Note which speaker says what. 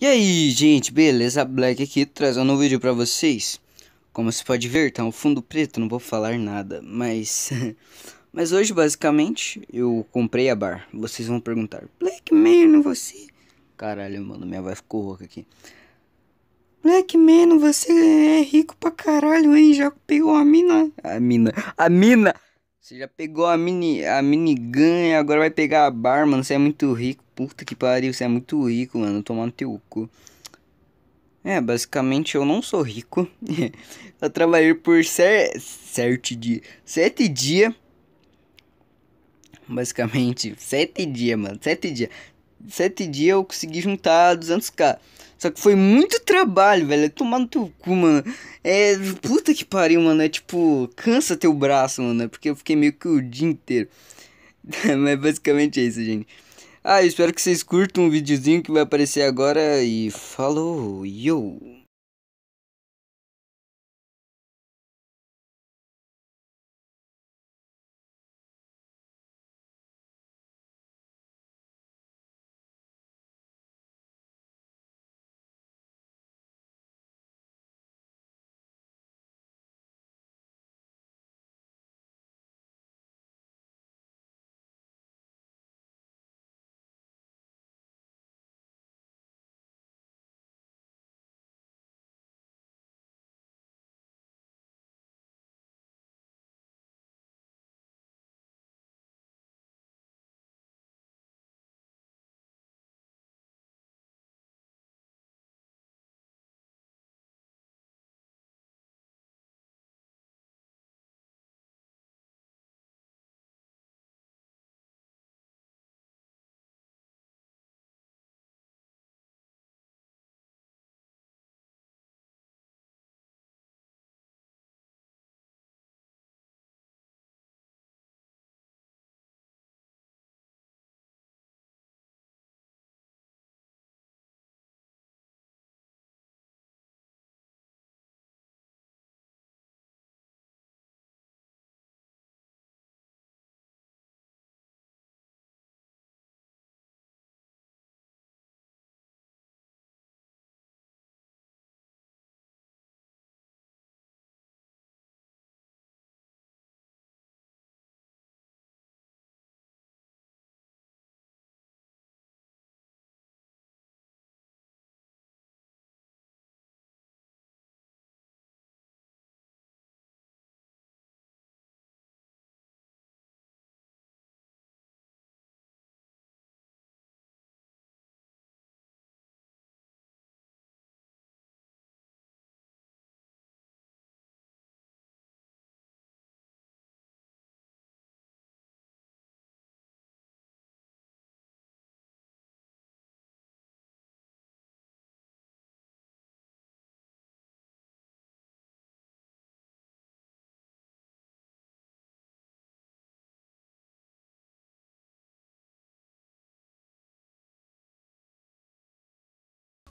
Speaker 1: E aí, gente, beleza? Black aqui trazendo um vídeo pra vocês. Como você pode ver, tá um fundo preto, não vou falar nada, mas... mas hoje, basicamente, eu comprei a bar. Vocês vão perguntar, Black, Man, você... Caralho, mano, minha voz ficou rouca aqui. Black, Man, você é rico pra caralho, hein? Já pegou a mina... A mina... A mina... Você já pegou a mini a minigun e agora vai pegar a bar, mano. Você é muito rico. Puta que pariu, você é muito rico, mano. Tomando teu cu. É, basicamente eu não sou rico. eu trabalhei por cer certo dia. Sete dias. Basicamente, sete dias, mano. Sete dias. Sete dias eu consegui juntar 200k. Só que foi muito trabalho, velho. tomar no teu cu, mano. É. Puta que pariu, mano. É tipo. Cansa teu braço, mano. É porque eu fiquei meio que o dia inteiro. Mas basicamente é isso, gente. Ah, espero que vocês curtam o videozinho que vai aparecer agora e falou, yo!